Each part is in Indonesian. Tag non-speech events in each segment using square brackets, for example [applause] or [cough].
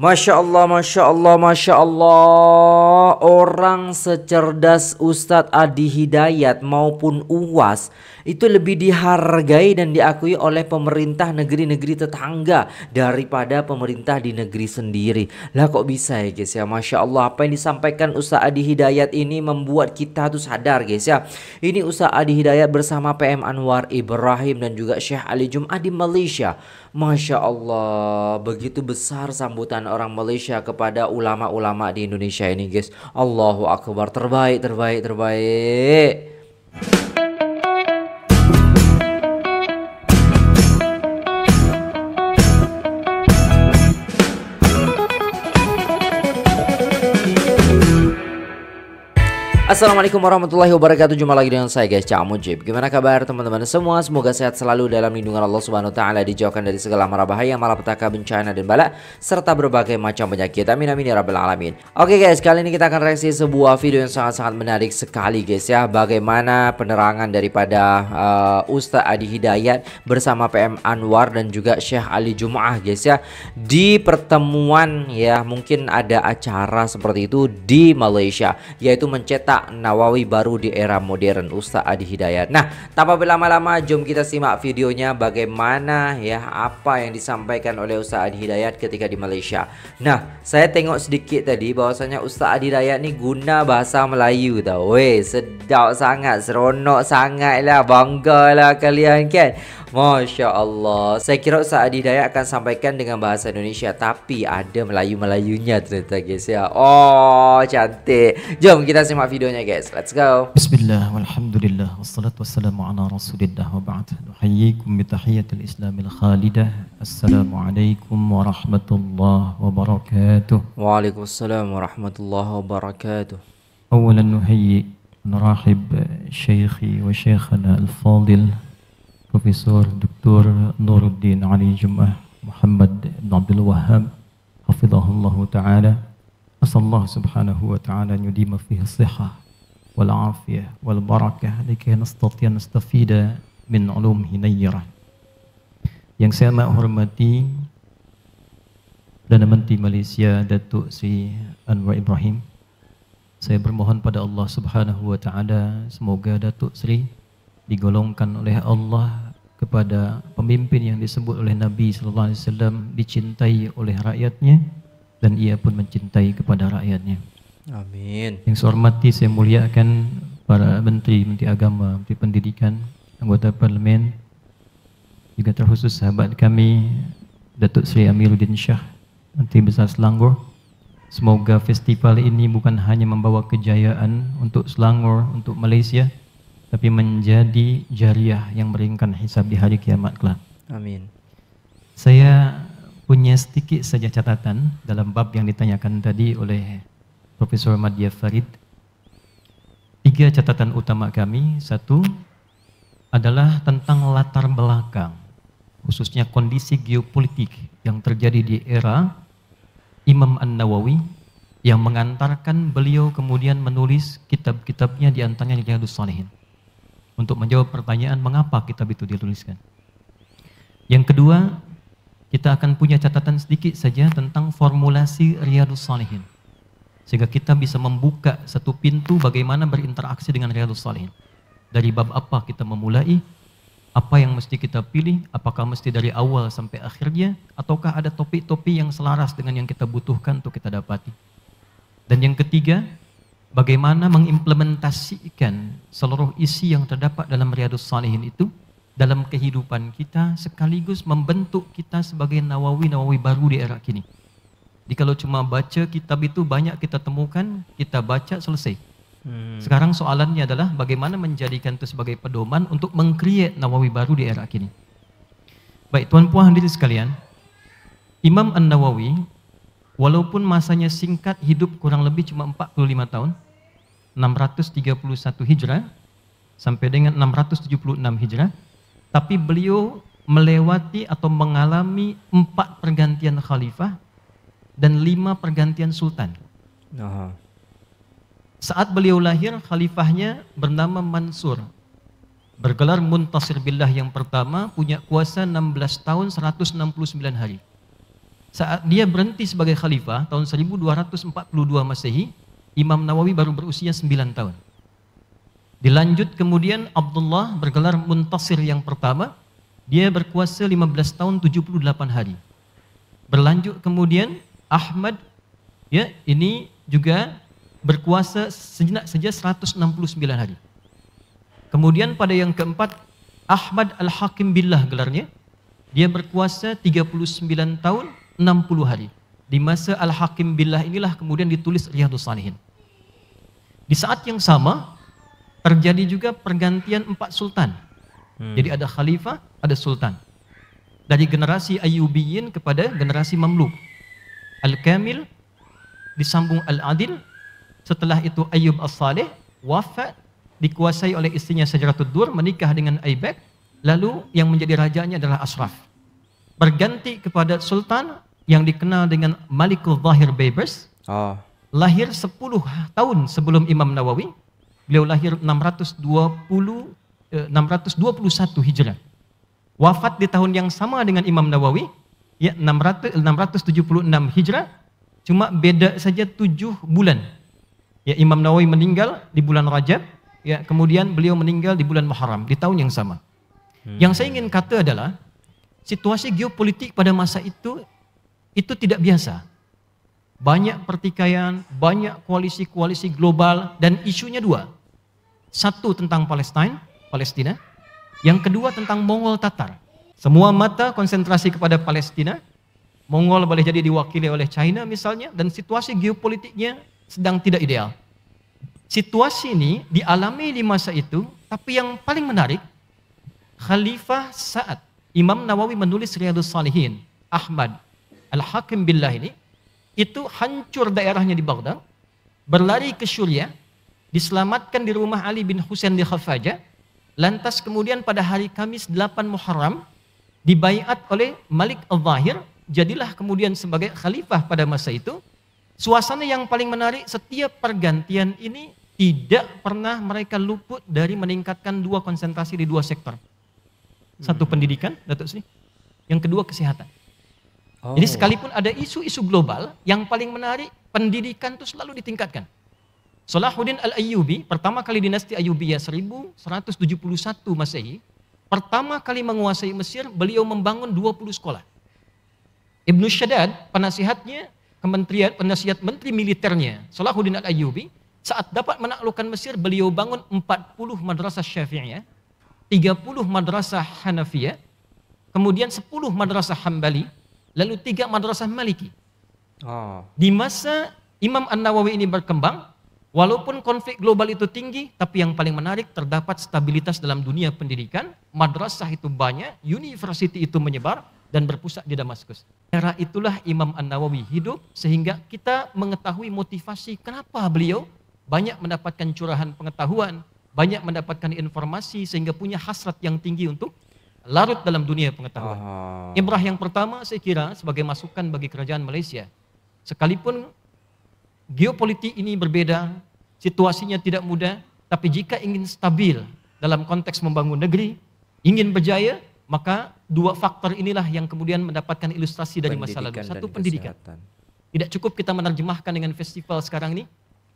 Masya Allah, Masya Allah, Masya Allah Orang secerdas Ustadz Adi Hidayat maupun UAS Itu lebih dihargai dan diakui oleh pemerintah negeri-negeri tetangga Daripada pemerintah di negeri sendiri Lah kok bisa ya guys ya Masya Allah apa yang disampaikan Ustadz Adi Hidayat ini membuat kita tuh sadar guys ya Ini Ustadz Adi Hidayat bersama PM Anwar Ibrahim dan juga Syekh Ali Jum'ah di Malaysia Masya Allah, begitu besar sambutan orang Malaysia kepada ulama-ulama di Indonesia ini guys. Allahu Akbar, terbaik, terbaik, terbaik. Assalamualaikum warahmatullahi wabarakatuh. Jumpa lagi dengan saya guys, Cak Mujib. Gimana kabar teman-teman semua? Semoga sehat selalu dalam lindungan Allah Subhanahu wa taala, dijauhkan dari segala mara bahaya, malapetaka, bencana dan bala serta berbagai macam penyakit. Amin amin ya rabbal alamin. Oke guys, kali ini kita akan reaksi sebuah video yang sangat-sangat menarik sekali guys ya. Bagaimana penerangan daripada uh, Ustaz Adi Hidayat bersama PM Anwar dan juga Syekh Ali Jumaah guys ya di pertemuan ya mungkin ada acara seperti itu di Malaysia yaitu mencetak Nawawi baru di era modern Ustaz Adi Hidayat. Nah, tanpa berlama-lama jom kita simak videonya bagaimana ya apa yang disampaikan oleh Ustaz Adi Hidayat ketika di Malaysia. Nah, saya tengok sedikit tadi bahwasanya Ustaz Adi Hidayat ni guna bahasa Melayu tau. Weh, sedap sangat, seronok sangatlah lah, bangga lah kalian kan. Masya Allah Saya kira Ustaz Adi akan sampaikan dengan bahasa Indonesia Tapi ada Melayu-Melayunya ternyata guys ya Oh cantik Jom kita simak videonya guys Let's go Bismillah walhamdulillah Wassalatu wassalamu ala rasulillah wa ba'd Nuhayyikum bitahiyatil islamil khalidah Assalamualaikum warahmatullahi wabarakatuh Waalaikumsalam warahmatullahi wabarakatuh أولا نحيي نرحب شيخي وشيخنا الفاضل Profesor Dr. Nuruddin Ali Jum'ah Muhammad bin Abdul Wahab Hafizahullah Ta'ala Asallahu Subhanahu Wa Ta'ala an fihi siha wal afiyah wal barakah nastatiya nastafida min Ulum nayyirah yang saya amat hormati Perdana Menteri Malaysia Datuk Sri Anwar Ibrahim saya bermohon pada Allah Subhanahu Wa Ta'ala semoga Datuk Sri digolongkan oleh Allah kepada pemimpin yang disebut oleh Nabi sallallahu alaihi wasallam dicintai oleh rakyatnya dan ia pun mencintai kepada rakyatnya. Amin. Yang saya hormati saya muliakan para menteri, menteri agama, menteri pendidikan, anggota parlemen, juga terkhusus sahabat kami Datuk Seri Amiruddin Syah, Menteri Besar Selangor. Semoga festival ini bukan hanya membawa kejayaan untuk Selangor, untuk Malaysia, tapi menjadi jariah yang meringankan hisab di hari kiamat kelak. Amin. Saya punya sedikit saja catatan dalam bab yang ditanyakan tadi oleh Profesor Madya Farid. Tiga catatan utama kami. Satu adalah tentang latar belakang, khususnya kondisi geopolitik yang terjadi di era Imam An-Nawawi yang mengantarkan beliau kemudian menulis kitab-kitabnya di antaranya Jihadus Salihin untuk menjawab pertanyaan mengapa kitab itu dituliskan. Yang kedua, kita akan punya catatan sedikit saja tentang formulasi Riyadus Salihin. Sehingga kita bisa membuka satu pintu bagaimana berinteraksi dengan Riyadus Salihin. Dari bab apa kita memulai, apa yang mesti kita pilih, apakah mesti dari awal sampai akhirnya, ataukah ada topik-topik yang selaras dengan yang kita butuhkan untuk kita dapati. Dan yang ketiga, bagaimana mengimplementasikan seluruh isi yang terdapat dalam Riyadus Salihin itu dalam kehidupan kita sekaligus membentuk kita sebagai nawawi-nawawi baru di era kini. Jadi kalau cuma baca kitab itu banyak kita temukan, kita baca selesai. Hmm. Sekarang soalannya adalah bagaimana menjadikan itu sebagai pedoman untuk mengkreat nawawi baru di era kini. Baik, tuan puan hadirin sekalian, Imam An-Nawawi walaupun masanya singkat hidup kurang lebih cuma 45 tahun, 631 Hijrah sampai dengan 676 Hijrah, tapi beliau melewati atau mengalami empat pergantian khalifah dan lima pergantian sultan. Aha. Saat beliau lahir, khalifahnya bernama Mansur. Bergelar Muntasir Billah yang pertama, punya kuasa 16 tahun 169 hari. Saat dia berhenti sebagai khalifah tahun 1242 Masehi, Imam Nawawi baru berusia 9 tahun. Dilanjut kemudian Abdullah bergelar Muntasir yang pertama, dia berkuasa 15 tahun 78 hari. Berlanjut kemudian Ahmad ya ini juga berkuasa sejenak saja 169 hari. Kemudian pada yang keempat Ahmad Al-Hakim Billah gelarnya. Dia berkuasa 39 tahun 60 hari. Di masa Al-Hakim Billah inilah kemudian ditulis Riyadus Salihin. Di saat yang sama, terjadi juga pergantian empat sultan. Hmm. Jadi ada khalifah, ada sultan. Dari generasi Ayyubiyin kepada generasi Mamluk. Al-Kamil, disambung Al-Adil, setelah itu Ayyub As-Saleh, wafat, dikuasai oleh istrinya Sajaratul Dur, menikah dengan Aibek, lalu yang menjadi rajanya adalah Ashraf. Berganti kepada Sultan yang dikenal dengan Malikul Zahir Babers. Oh. Ah. Lahir 10 tahun sebelum Imam Nawawi. Beliau lahir 620 eh, 621 Hijrah. Wafat di tahun yang sama dengan Imam Nawawi, ya 600 676 Hijrah. Cuma beda saja 7 bulan. Ya Imam Nawawi meninggal di bulan Rajab, ya kemudian beliau meninggal di bulan Muharram di tahun yang sama. Hmm. Yang saya ingin kata adalah situasi geopolitik pada masa itu itu tidak biasa. Banyak pertikaian, banyak koalisi-koalisi global dan isunya dua. Satu tentang Palestina, Palestina. Yang kedua tentang Mongol Tatar. Semua mata konsentrasi kepada Palestina. Mongol boleh jadi diwakili oleh China misalnya dan situasi geopolitiknya sedang tidak ideal. Situasi ini dialami di masa itu, tapi yang paling menarik Khalifah saat Imam Nawawi menulis Riyadus Salihin, Ahmad Al-Hakim Billah ini itu hancur daerahnya di Baghdad, berlari ke Suriah, diselamatkan di rumah Ali bin Husain di Khafaja, lantas kemudian pada hari Kamis 8 Muharram dibaiat oleh Malik Al-Zahir, jadilah kemudian sebagai khalifah pada masa itu. Suasana yang paling menarik setiap pergantian ini tidak pernah mereka luput dari meningkatkan dua konsentrasi di dua sektor. Satu hmm. pendidikan, Datuk Sri. Yang kedua kesehatan. Oh. Jadi sekalipun ada isu-isu global, yang paling menarik pendidikan itu selalu ditingkatkan. Salahuddin Al-Ayyubi, pertama kali dinasti Ayyubiyah 1171 Masehi, pertama kali menguasai Mesir, beliau membangun 20 sekolah. Ibnu Syaddad, penasihatnya, kementerian penasihat menteri militernya, Salahuddin Al-Ayyubi, saat dapat menaklukkan Mesir, beliau bangun 40 madrasah Syafi'iyah, 30 madrasah Hanafiyah, kemudian 10 madrasah Hambali, lalu tiga madrasah Maliki. Oh. Di masa Imam An-Nawawi ini berkembang, walaupun konflik global itu tinggi, tapi yang paling menarik terdapat stabilitas dalam dunia pendidikan, madrasah itu banyak, university itu menyebar, dan berpusat di Damaskus. Era itulah Imam An-Nawawi hidup sehingga kita mengetahui motivasi kenapa beliau banyak mendapatkan curahan pengetahuan, banyak mendapatkan informasi sehingga punya hasrat yang tinggi untuk larut dalam dunia pengetahuan. Aha. Ibrah yang pertama saya kira sebagai masukan bagi kerajaan Malaysia. Sekalipun geopolitik ini berbeda, situasinya tidak mudah, tapi jika ingin stabil dalam konteks membangun negeri, ingin berjaya, maka dua faktor inilah yang kemudian mendapatkan ilustrasi dari pendidikan masa lalu. Satu pendidikan. Kesehatan. Tidak cukup kita menerjemahkan dengan festival sekarang ini,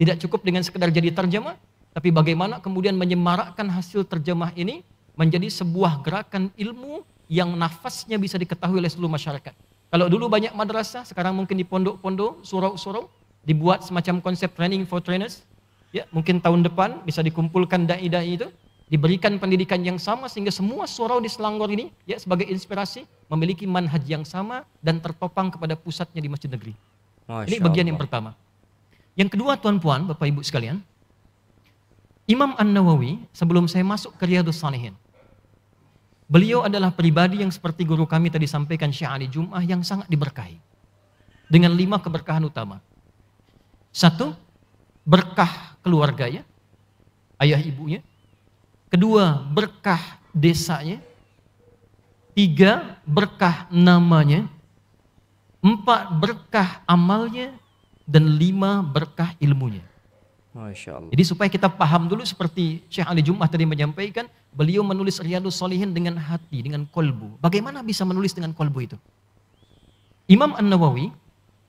tidak cukup dengan sekedar jadi terjemah, tapi bagaimana kemudian menyemarakkan hasil terjemah ini menjadi sebuah gerakan ilmu yang nafasnya bisa diketahui oleh seluruh masyarakat. Kalau dulu banyak madrasah, sekarang mungkin di pondok-pondok, surau-surau, dibuat semacam konsep training for trainers. Ya, mungkin tahun depan bisa dikumpulkan dai-dai itu, diberikan pendidikan yang sama sehingga semua surau di Selangor ini ya sebagai inspirasi memiliki manhaj yang sama dan tertopang kepada pusatnya di Masjid Negeri. Masya ini bagian Allah. yang pertama. Yang kedua, tuan-puan, Bapak Ibu sekalian, Imam An-Nawawi sebelum saya masuk ke Riyadhus Salihin, Beliau adalah pribadi yang seperti guru kami tadi sampaikan Syekh Ali Jum'ah yang sangat diberkahi. Dengan lima keberkahan utama. Satu, berkah keluarganya, ayah ibunya. Kedua, berkah desanya. Tiga, berkah namanya. Empat, berkah amalnya. Dan lima, berkah ilmunya. Masya Allah. Jadi supaya kita paham dulu seperti Syekh Ali Jum'ah tadi menyampaikan, Beliau menulis Riyadus Salihin dengan hati, dengan kolbu. Bagaimana bisa menulis dengan kolbu itu? Imam An-Nawawi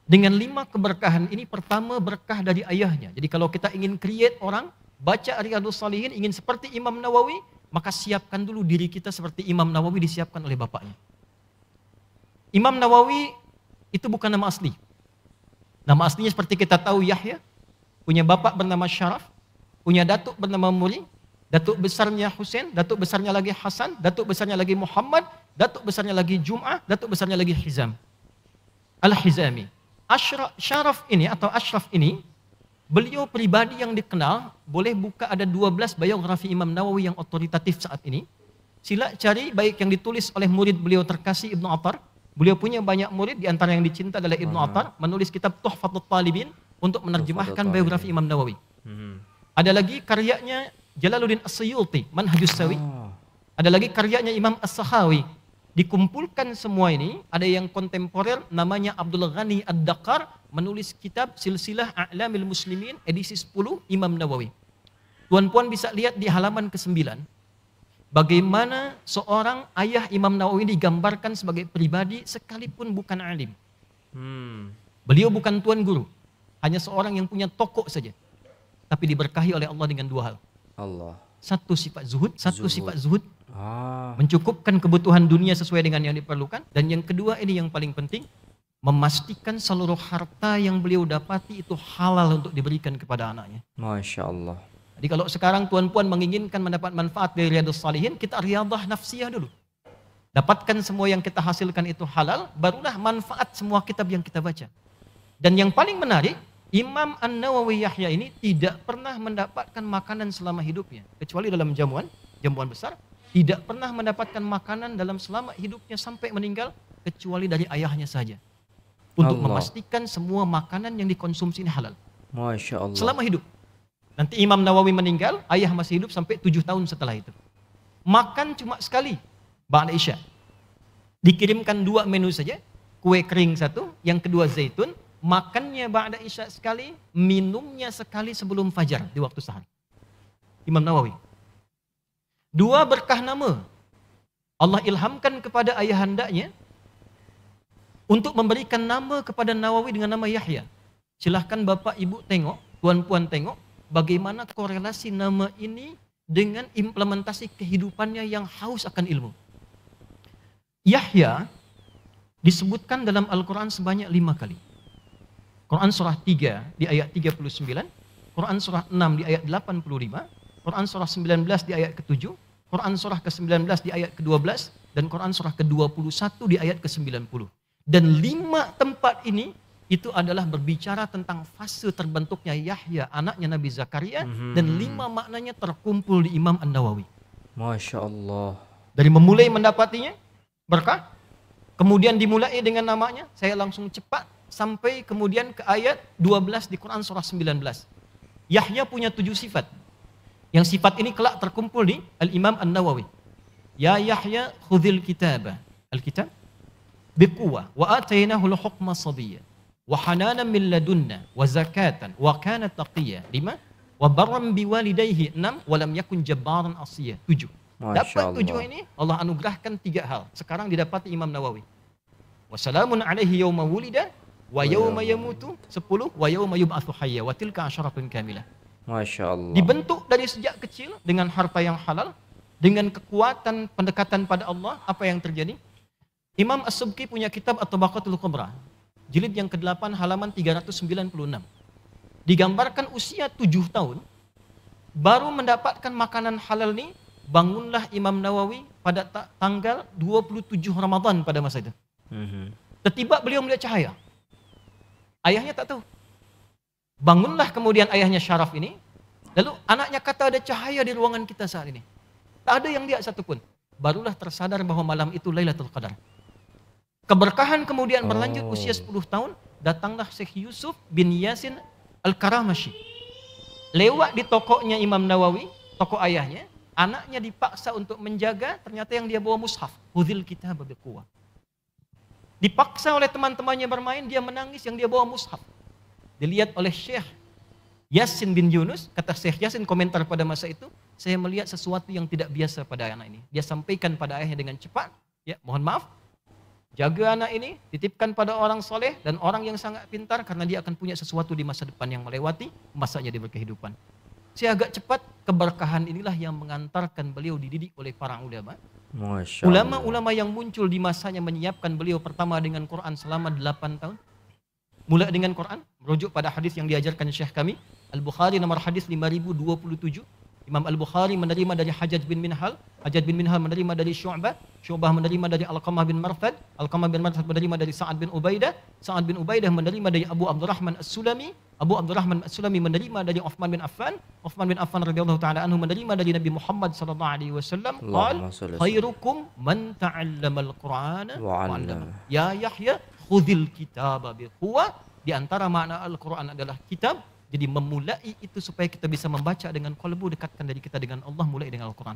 dengan lima keberkahan ini pertama berkah dari ayahnya. Jadi kalau kita ingin create orang, baca Riyadus Salihin ingin seperti Imam Nawawi, maka siapkan dulu diri kita seperti Imam Nawawi disiapkan oleh bapaknya. Imam Nawawi itu bukan nama asli. Nama aslinya seperti kita tahu Yahya, punya bapak bernama Syaraf, punya datuk bernama Muri, Datuk besarnya Hussein, datuk besarnya lagi Hasan, datuk besarnya lagi Muhammad, datuk besarnya lagi Jum'ah, datuk besarnya lagi Hizam. Al-Hizami. Ashraf, Syaraf ini atau Ashraf ini, beliau pribadi yang dikenal, boleh buka ada 12 biografi Imam Nawawi yang otoritatif saat ini. Sila cari baik yang ditulis oleh murid beliau terkasih Ibnu Athar. Beliau punya banyak murid, di antara yang dicinta adalah Ibnu Athar menulis kitab Tuhfatul Talibin untuk menerjemahkan biografi Imam Nawawi. Hmm. Ada lagi karyanya Jalaluddin As-Suyuti, Manhajus Sawi. Oh. Ah. Ada lagi karyanya Imam As-Sahawi. Dikumpulkan semua ini, ada yang kontemporer namanya Abdul Ghani Ad-Dakar menulis kitab Silsilah A'lamil Muslimin edisi 10 Imam Nawawi. Tuan-puan bisa lihat di halaman ke-9 bagaimana seorang ayah Imam Nawawi digambarkan sebagai pribadi sekalipun bukan alim. Hmm. Beliau bukan tuan guru, hanya seorang yang punya toko saja. Tapi diberkahi oleh Allah dengan dua hal. Allah. Satu sifat zuhud, satu zuhud. sifat zuhud. Ah. Mencukupkan kebutuhan dunia sesuai dengan yang diperlukan. Dan yang kedua ini yang paling penting, memastikan seluruh harta yang beliau dapati itu halal untuk diberikan kepada anaknya. Masya Allah. Jadi kalau sekarang tuan-puan menginginkan mendapat manfaat dari riadus salihin, kita riadah nafsiyah dulu. Dapatkan semua yang kita hasilkan itu halal, barulah manfaat semua kitab yang kita baca. Dan yang paling menarik, Imam An-Nawawi Yahya ini tidak pernah mendapatkan makanan selama hidupnya, kecuali dalam jamuan, jamuan besar, tidak pernah mendapatkan makanan dalam selama hidupnya sampai meninggal kecuali dari ayahnya saja. Untuk Allah. memastikan semua makanan yang dikonsumsi ini halal. Masya Allah. Selama hidup. Nanti Imam Nawawi meninggal, ayah masih hidup sampai tujuh tahun setelah itu. Makan cuma sekali, Ba'ala Isya. Dikirimkan dua menu saja, kue kering satu, yang kedua zaitun, makannya ba'da isya sekali, minumnya sekali sebelum fajar di waktu sahur. Imam Nawawi. Dua berkah nama Allah ilhamkan kepada ayahandanya untuk memberikan nama kepada Nawawi dengan nama Yahya. Silahkan Bapak Ibu tengok, tuan-puan tengok bagaimana korelasi nama ini dengan implementasi kehidupannya yang haus akan ilmu. Yahya disebutkan dalam Al-Quran sebanyak lima kali. Quran surah 3 di ayat 39, Quran surah 6 di ayat 85, Quran surah 19 di ayat ke-7, Quran surah ke-19 di ayat ke-12, dan Quran surah ke-21 di ayat ke-90. Dan lima tempat ini itu adalah berbicara tentang fase terbentuknya Yahya, anaknya Nabi Zakaria, mm -hmm. dan lima maknanya terkumpul di Imam An-Nawawi. Masya Allah. Dari memulai mendapatinya, berkah, kemudian dimulai dengan namanya, saya langsung cepat sampai kemudian ke ayat 12 di Quran surah 19. Yahya punya tujuh sifat. Yang sifat ini kelak terkumpul di Al-Imam An-Nawawi. Ya Yahya khudhil kitaba. Al-kitab? Biquwa. Wa atainahul hukma sabiyya Wa hananan min ladunna. Wa zakatan. Wa kana taqiyya. Lima. Wa barram biwalidayhi. Enam. Wa lam yakun jabaran asiyya. Tujuh. Masya Dapat tujuh ini Allah anugerahkan tiga hal. Sekarang didapati Imam Nawawi. Wassalamun alaihi yawma wulidah wa yauma yamutu 10 wa yauma yub'atsu hayya wa tilka kamilah. Masya Allah. Dibentuk dari sejak kecil dengan harta yang halal, dengan kekuatan pendekatan pada Allah, apa yang terjadi? Imam As-Subki punya kitab At-Tabaqatul kobra jilid yang ke-8 halaman 396. Digambarkan usia 7 tahun, baru mendapatkan makanan halal ini, bangunlah Imam Nawawi pada tanggal 27 Ramadan pada masa itu. Mm -hmm. beliau melihat cahaya. Ayahnya tak tahu. Bangunlah kemudian ayahnya Syaraf ini. Lalu anaknya kata ada cahaya di ruangan kita saat ini. Tak ada yang lihat satupun. Barulah tersadar bahwa malam itu Lailatul Qadar. Keberkahan kemudian berlanjut oh. usia 10 tahun. Datanglah Syekh Yusuf bin Yasin Al-Karamashi. Lewat di tokonya Imam Nawawi, toko ayahnya. Anaknya dipaksa untuk menjaga, ternyata yang dia bawa mushaf. Hudhil kita kuah. Dipaksa oleh teman-temannya bermain, dia menangis yang dia bawa mushaf. Dilihat oleh Syekh Yasin bin Yunus, kata Syekh Yasin komentar pada masa itu, saya melihat sesuatu yang tidak biasa pada anak ini. Dia sampaikan pada ayahnya dengan cepat, ya mohon maaf, jaga anak ini, titipkan pada orang soleh dan orang yang sangat pintar karena dia akan punya sesuatu di masa depan yang melewati masanya di berkehidupan. Saya agak cepat, keberkahan inilah yang mengantarkan beliau dididik oleh para ulama Ulama-ulama yang muncul di masanya menyiapkan beliau pertama dengan Quran selama 8 tahun. Mulai dengan Quran, merujuk pada hadis yang diajarkan Syekh kami, Al-Bukhari nomor hadis 5027. Imam Al-Bukhari menerima dari Hajjaj bin Minhal, Hajjaj bin Minhal menerima dari Syu'bah, Syu'bah menerima dari Al-Qamah bin Marfad, Al-Qamah bin Marfad menerima dari Sa'ad bin Ubaidah, Sa'ad bin Ubaidah menerima dari Abu Abdurrahman As-Sulami, Abu Abdurrahman sulami menerima dari Uthman bin Affan, Uthman bin Affan radhiyallahu taala anhu menerima dari Nabi Muhammad sallallahu alaihi wasallam, qol khairukum man ta'allamal Qur'ana wa 'allama. Ya Yahya, khudhil kitaba bi quwwa. Di antara makna Al-Qur'an adalah kitab, jadi memulai itu supaya kita bisa membaca dengan kalbu dekatkan dari kita dengan Allah mulai dengan Al-Qur'an.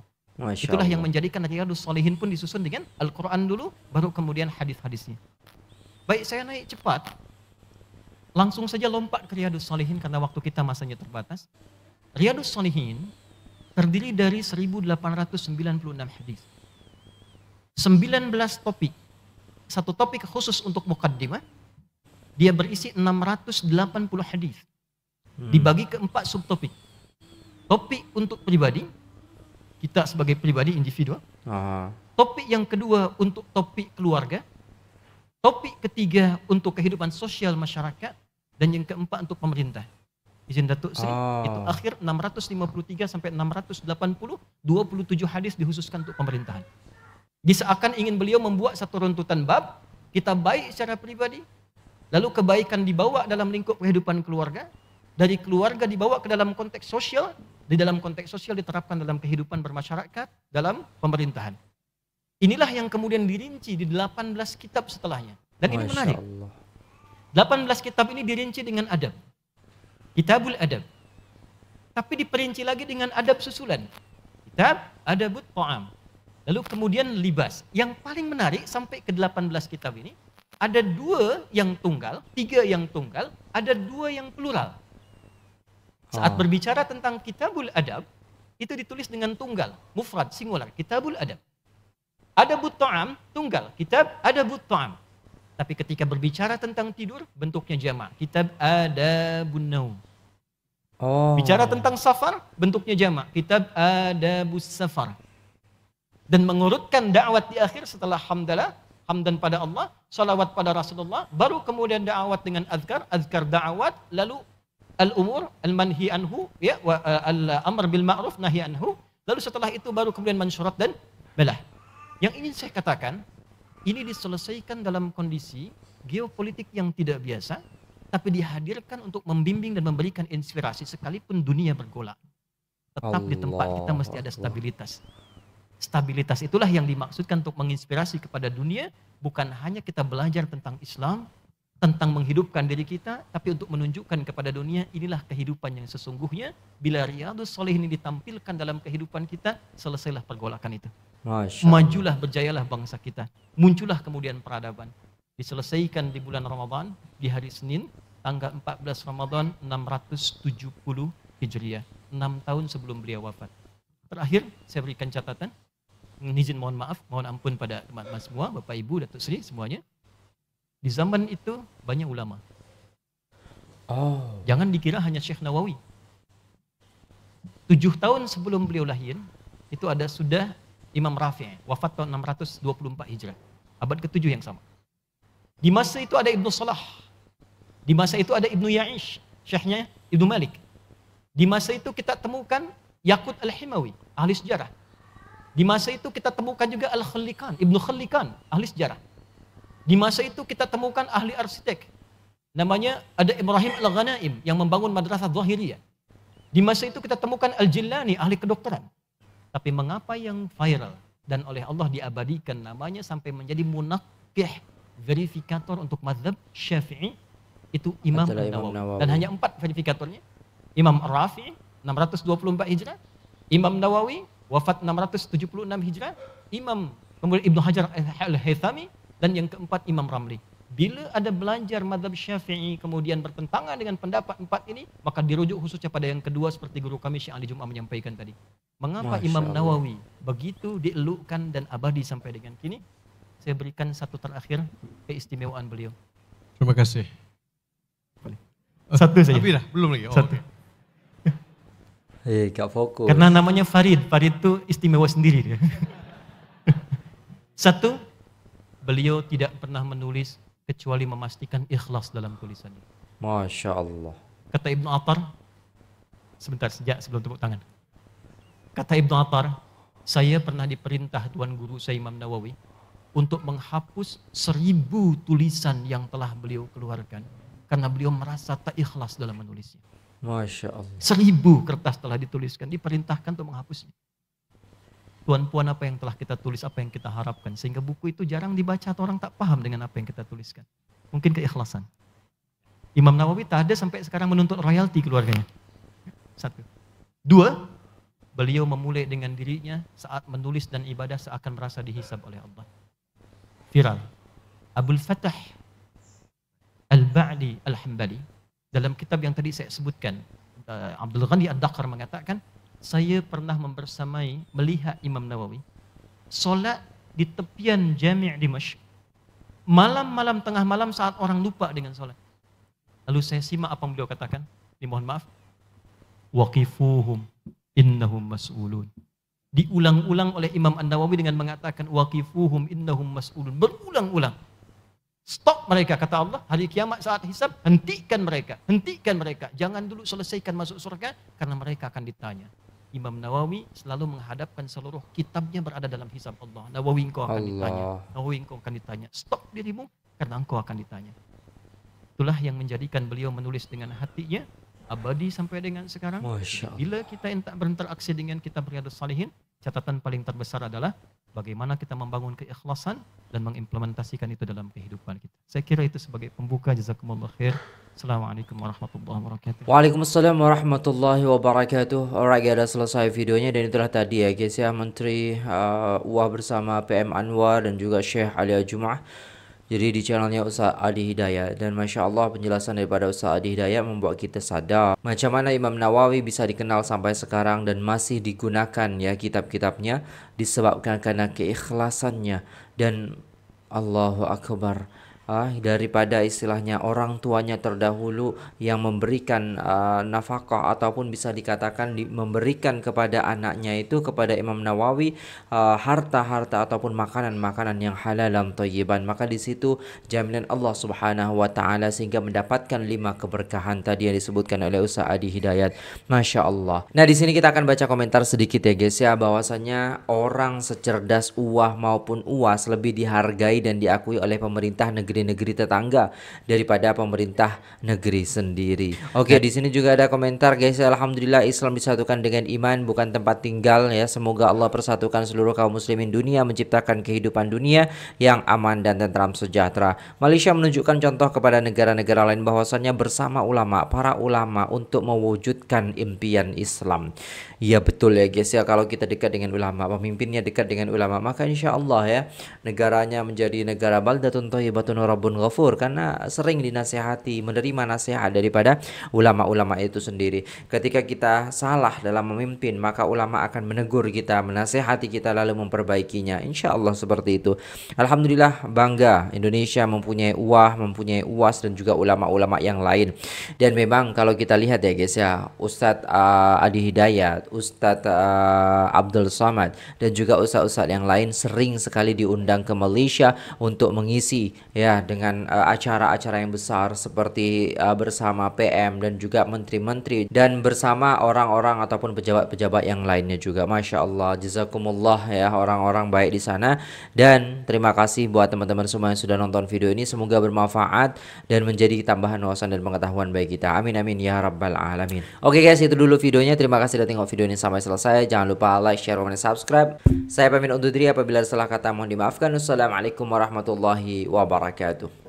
Itulah yang menjadikan Riyadus Salihin pun disusun dengan Al-Quran dulu, baru kemudian hadis-hadisnya. Baik, saya naik cepat Langsung saja lompat ke Riyadus Salihin karena waktu kita masanya terbatas. Riyadus Salihin terdiri dari 1896 hadis. 19 topik. Satu topik khusus untuk mukaddimah. Dia berisi 680 hadis. Hmm. Dibagi ke empat subtopik. Topik untuk pribadi, kita sebagai pribadi individu. Topik yang kedua untuk topik keluarga, Topik ketiga untuk kehidupan sosial masyarakat dan yang keempat untuk pemerintah. Izin Datuk Sri, oh. Ah. itu akhir 653 sampai 680, 27 hadis dihususkan untuk pemerintahan. Diseakan ingin beliau membuat satu runtutan bab, kita baik secara pribadi, lalu kebaikan dibawa dalam lingkup kehidupan keluarga, dari keluarga dibawa ke dalam konteks sosial, di dalam konteks sosial diterapkan dalam kehidupan bermasyarakat, dalam pemerintahan. Inilah yang kemudian dirinci di 18 kitab setelahnya. Dan ini menarik. 18 kitab ini dirinci dengan adab. Kitabul adab. Tapi diperinci lagi dengan adab susulan. Kitab adabut ta'am. Lalu kemudian libas. Yang paling menarik sampai ke 18 kitab ini, ada dua yang tunggal, tiga yang tunggal, ada dua yang plural. Saat ah. berbicara tentang kitabul adab, itu ditulis dengan tunggal, mufrad, singular, kitabul adab. Ada butoam tunggal, kitab ada butoam. Tapi ketika berbicara tentang tidur, bentuknya jama, Kitab ada bunnaum. Oh. Bicara tentang safar, bentuknya jama, Kitab ada safar. Dan mengurutkan dakwat di akhir setelah hamdalah, hamdan pada Allah, salawat pada Rasulullah, baru kemudian dakwat dengan azkar, azkar dakwat, lalu al-umur, al-manhi anhu, ya, wa, al-amr bil ma'ruf, nahi anhu. Lalu setelah itu baru kemudian mansurat dan belah. Yang ingin saya katakan, ini diselesaikan dalam kondisi geopolitik yang tidak biasa, tapi dihadirkan untuk membimbing dan memberikan inspirasi sekalipun dunia bergolak. Tetap Allah, di tempat kita mesti ada stabilitas. Stabilitas itulah yang dimaksudkan untuk menginspirasi kepada dunia, bukan hanya kita belajar tentang Islam, tentang menghidupkan diri kita, tapi untuk menunjukkan kepada dunia inilah kehidupan yang sesungguhnya. Bila Riyadus Soleh ini ditampilkan dalam kehidupan kita, selesailah pergolakan itu. Majulah, berjayalah bangsa kita. Muncullah kemudian peradaban. Diselesaikan di bulan Ramadan, di hari Senin, tanggal 14 Ramadan 670 Hijriah. 6 tahun sebelum beliau wafat. Terakhir, saya berikan catatan. Izin mohon maaf, mohon ampun pada teman-teman semua, Bapak Ibu, Datuk Sri, semuanya. Di zaman itu banyak ulama. Oh. Jangan dikira hanya Syekh Nawawi. Tujuh tahun sebelum beliau lahir, itu ada sudah Imam Rafi' wafat tahun 624 Hijrah. Abad ke-7 yang sama. Di masa itu ada Ibnu Salah. Di masa itu ada Ibnu Ya'ish, syekhnya Ibnu Malik. Di masa itu kita temukan Yakut Al-Himawi, ahli sejarah. Di masa itu kita temukan juga Al-Khalikan, Ibnu Khalikan, ahli sejarah. Di masa itu kita temukan ahli arsitek. Namanya ada Ibrahim Al-Ghanaim yang membangun madrasah Zahiriyah. Di masa itu kita temukan Al-Jillani, ahli kedokteran. Tapi mengapa yang viral dan oleh Allah diabadikan namanya sampai menjadi munakkih verifikator untuk madhab syafi'i itu Imam Nawawi. Nawawi. Dan hanya empat verifikatornya. Imam Rafi 624 Hijrah, Imam Nawawi wafat 676 Hijrah, Imam kemudian Ibnu Hajar Al-Haythami dan yang keempat Imam Ramli. Bila ada belajar madhab syafi'i kemudian bertentangan dengan pendapat empat ini, maka dirujuk khususnya pada yang kedua seperti guru kami Syekh Ali Jum'ah menyampaikan tadi. Mengapa Masya Imam Allah. Nawawi begitu dielukkan dan abadi sampai dengan kini? Saya berikan satu terakhir keistimewaan beliau. Terima kasih. Satu saja. Tapi dah, belum lagi. Oh, Satu. Okay. Hei, [laughs] eh, gak fokus. Karena namanya Farid. Farid itu istimewa sendiri. [laughs] Satu, beliau tidak pernah menulis kecuali memastikan ikhlas dalam tulisannya. Masya Allah. Kata Ibnu Atar, sebentar sejak sebelum tepuk tangan. Kata Ibnu Atar, saya pernah diperintah Tuan Guru saya Imam Nawawi untuk menghapus seribu tulisan yang telah beliau keluarkan karena beliau merasa tak ikhlas dalam menulisnya. Masya Allah. Seribu kertas telah dituliskan, diperintahkan untuk menghapusnya tuan-puan apa yang telah kita tulis, apa yang kita harapkan. Sehingga buku itu jarang dibaca atau orang tak paham dengan apa yang kita tuliskan. Mungkin keikhlasan. Imam Nawawi tak ada sampai sekarang menuntut royalti keluarganya. Satu. Dua, beliau memulai dengan dirinya saat menulis dan ibadah seakan merasa dihisab oleh Allah. Viral. Abdul Fatah Al-Ba'di Al-Hambali dalam kitab yang tadi saya sebutkan eh, Abdul Ghani Ad-Dakar mengatakan saya pernah mempersamai melihat Imam Nawawi solat di tepian Jami' Dimash. Malam-malam tengah malam saat orang lupa dengan solat. Lalu saya simak apa yang beliau katakan. Ini mohon maaf. Waqifuhum innahum mas'ulun. Diulang-ulang oleh Imam An-Nawawi dengan mengatakan waqifuhum innahum mas'ulun. Berulang-ulang. Stop mereka kata Allah hari kiamat saat hisab hentikan mereka hentikan mereka jangan dulu selesaikan masuk surga karena mereka akan ditanya Imam Nawawi selalu menghadapkan seluruh kitabnya berada dalam hisab Allah. Nawawi engkau akan Allah. ditanya. Nawawi engkau akan ditanya. Stop dirimu karena engkau akan ditanya. Itulah yang menjadikan beliau menulis dengan hatinya abadi sampai dengan sekarang. Bila kita tak berinteraksi dengan kitab Riyadus Salihin, catatan paling terbesar adalah Bagaimana kita membangun keikhlasan dan mengimplementasikan itu dalam kehidupan kita. Saya kira itu sebagai pembuka jazakumullah khair. Assalamualaikum warahmatullahi wabarakatuh. Waalaikumsalam warahmatullahi wabarakatuh. Alright, ada selesai videonya dan itulah tadi ya guys ya Menteri uh, Wah bersama PM Anwar dan juga Syekh Ali Jum'ah. Jadi di channelnya Ustaz Adi Hidayat dan Masya Allah penjelasan daripada Ustaz Adi Hidayat membuat kita sadar macam mana Imam Nawawi bisa dikenal sampai sekarang dan masih digunakan ya kitab-kitabnya disebabkan karena keikhlasannya dan Allahu Akbar ah, daripada istilahnya orang tuanya terdahulu yang memberikan uh, nafkah ataupun bisa dikatakan di, memberikan kepada anaknya itu kepada Imam Nawawi ah, harta-harta uh, ataupun makanan-makanan yang halal dan thayyiban maka di situ jaminan Allah Subhanahu wa taala sehingga mendapatkan lima keberkahan tadi yang disebutkan oleh Ustaz Adi Hidayat Masya Allah nah di sini kita akan baca komentar sedikit ya guys ya bahwasanya orang secerdas uah maupun uas lebih dihargai dan diakui oleh pemerintah negeri dari negeri tetangga daripada pemerintah negeri sendiri. Oke, okay, nah. di sini juga ada komentar guys. Alhamdulillah Islam disatukan dengan iman bukan tempat tinggal ya. Semoga Allah persatukan seluruh kaum muslimin dunia menciptakan kehidupan dunia yang aman dan tentram sejahtera. Malaysia menunjukkan contoh kepada negara-negara lain bahwasanya bersama ulama, para ulama untuk mewujudkan impian Islam. Ya betul ya guys ya kalau kita dekat dengan ulama, pemimpinnya dekat dengan ulama, maka insya Allah ya negaranya menjadi negara baldatun thayyibatun Rabbun Ghafur karena sering dinasehati menerima nasihat daripada ulama-ulama itu sendiri ketika kita salah dalam memimpin maka ulama akan menegur kita menasehati kita lalu memperbaikinya insya Allah seperti itu Alhamdulillah bangga Indonesia mempunyai uah mempunyai uas dan juga ulama-ulama yang lain dan memang kalau kita lihat ya guys ya Ustadz uh, Adi Hidayat Ustadz uh, Abdul Samad dan juga ustadz-ustadz yang lain sering sekali diundang ke Malaysia untuk mengisi ya dengan eh, acara-acara uh, yang besar seperti uh, bersama PM dan juga menteri-menteri dan bersama orang-orang ataupun pejabat-pejabat yang lainnya juga Masya Allah Jazakumullah ya orang-orang baik di sana dan terima kasih buat teman-teman semua yang sudah nonton video ini semoga bermanfaat dan menjadi tambahan wawasan dan pengetahuan baik kita amin amin ya rabbal alamin oke guys itu dulu videonya terima kasih sudah tengok video ini sampai selesai jangan lupa like share dan subscribe saya pamit undur diri apabila salah kata mohon dimaafkan wassalamualaikum warahmatullahi wabarakatuh Gracias.